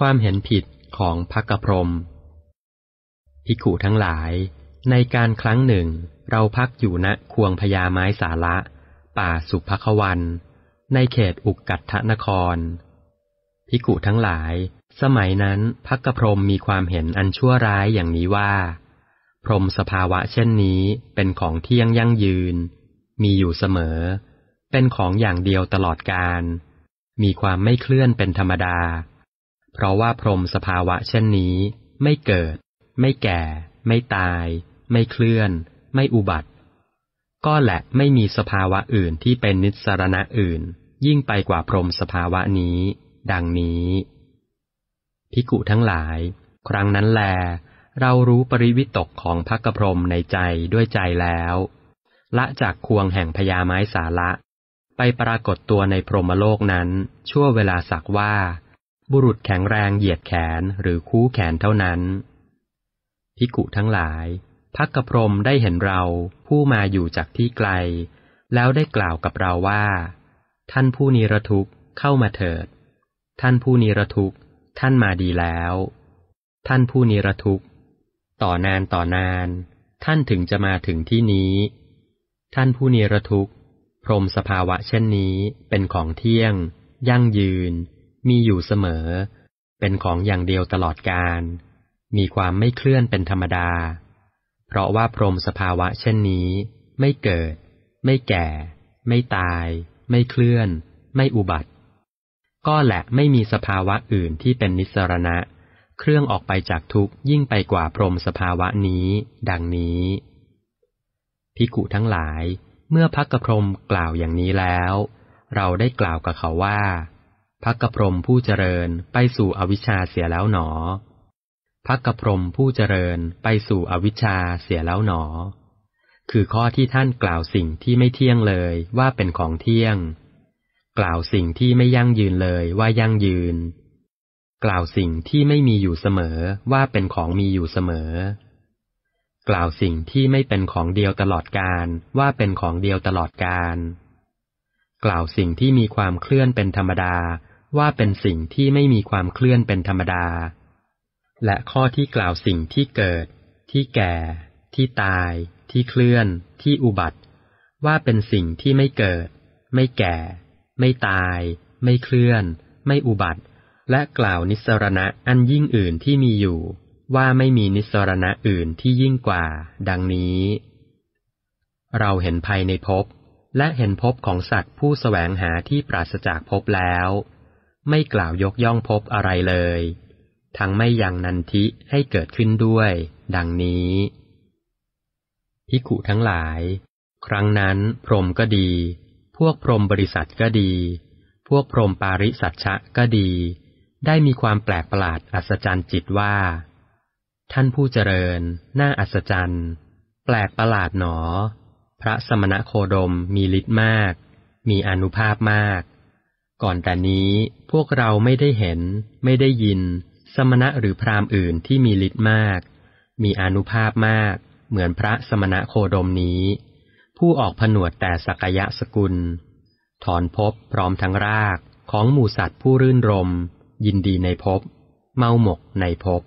ความเห็นผิดของพักกพรมพิขูทั้งหลาย ในการครั้งหนึ่งเราพักอยู่ณควงพญาไม้สาระป่าสุภควัน ในเขตอุกกัตทนครพิขูทั้งหลาย สมัยนั้นพักพรมมีความเห็นอันชั่วร้ายอย่างนี้ว่า พรมสภาวะเช่นนี้เป็นของเที่ยงยั่งยืน มีอยู่เสมอ เป็นของอย่างเดียวตลอดการ มีความไม่เคลื่อนเป็นธรรมดาเพราะว่าพรมสภาวะเช่นนี้ ไม่เกิด ไม่แก่ ไม่ตาย ไม่เคลื่อน ไม่อุบัติ ก็แหละไม่มีสภาวะอื่นที่เป็นนิสรณะอื่น ยิ่งไปกว่าพรมสภาวะนี้ ดังนี้พิกุทั้งหลาย ครั้งนั้นแล เรารู้ปริวิตกของพักพรมในใจด้วยใจแล้วละจากควงแห่งพญาไม้สาระ ไปปรากฏตัวในพรหมโลกนั้นชั่วเวลาสักว่าบุรุษแข็งแรงเหยียดแขนหรือคู่แขนเท่านั้นพิกุทั้งหลายพักกระพรมได้เห็นเราผู้มาอยู่จากที่ไกล แล้วได้กล่าวกับเราว่า ท่านผู้นิรทุกข์เข้ามาเถิด ท่านผู้นิรทุกข์ท่านมาดีแล้ว ท่านผู้นิรทุกข์ ต่อนานต่อนาน ท่านถึงจะมาถึงที่นี้ ท่านผู้นิรทุกข์ พรมสภาวะเช่นนี้เป็นของเที่ยง ยั่งยืนมีอยู่เสมอ เป็นของอย่างเดียวตลอดการ มีความไม่เคลื่อนเป็นธรรมดา เพราะว่าพรมสภาวะเช่นนี้ ไม่เกิด ไม่แก่ ไม่ตาย ไม่เคลื่อน ไม่อุบัติ ก็แหละไม่มีสภาวะอื่นที่เป็นนิสรณะ เครื่องออกไปจากทุกยิ่งไปกว่าพรมสภาวะนี้ ดังนี้พิกุทั้งหลายเมื่อพักกระพรมกล่าวอย่างนี้แล้ว เราได้กล่าวกับเขาว่าพักกระพรมผู้เจริญไปสู่อวิชชาเสียแล้วหนอพักกระพรมผู้เจริญไปสู่อวิชชาเสียแล้วหนอ คือข้อที่ท่านกล่าวสิ่งที่ไม่เที่ยงเลยว่าเป็นของเที่ยง กล่าวสิ่งที่ไม่ยั่งยืนเลยว่ายั่งยืน กล่าวสิ่งที่ไม่มีอยู่เสมอว่าเป็นของมีอยู่เสมอ กล่าวสิ่งที่ไม่เป็นของเดียวตลอดการว่าเป็นของเดียวตลอดการ กล่าวสิ่งที่มีความเคลื่อนเป็นธรรมดาว่าเป็นสิ่งที่ไม่มีความเคลื่อนเป็นธรรมดา และข้อที่กล่าวสิ่งที่เกิด ที่แก่ ที่ตาย ที่เคลื่อน ที่อุบัติ ว่าเป็นสิ่งที่ไม่เกิด ไม่แก่ ไม่ตาย ไม่เคลื่อน ไม่อุบัติ และกล่าวนิสรณะอันยิ่งอื่นที่มีอยู่ ว่าไม่มีนิสรณะอื่นที่ยิ่งกว่า ดังนี้ เราเห็นภัยในภพและเห็นภพของสัตว์ผู้สแสวงหาที่ปราศจากภพแล้วไม่กล่าวยกย่องพบอะไรเลย ทั้งไม่ยังนันทิให้เกิดขึ้นด้วย ดังนี้ พิกุทั้งหลาย ครั้งนั้นพรมก็ดี พวกพรมบริษัทก็ดี พวกพรมปาริสัชชะก็ดี ได้มีความแปลกประหลาดอัศจรรย์จิตว่า ท่านผู้เจริญ น่าอัศจรรย์ แปลกประหลาดหนอ พระสมณโคดมมีฤทธิ์มาก มีอนุภาพมากก่อนแต่นี้พวกเราไม่ได้เห็นไม่ได้ยิน สมณะหรือพราหมณ์อื่นที่มีฤทธิ์มาก มีอนุภาพมาก เหมือนพระสมณะโคดมนี้ ผู้ออกผนวดแต่สักยะสกุล ถอนภพพร้อมทั้งรากของหมู่สัตว์ผู้รื่นรม ยินดีในภพเมาหมกในภพ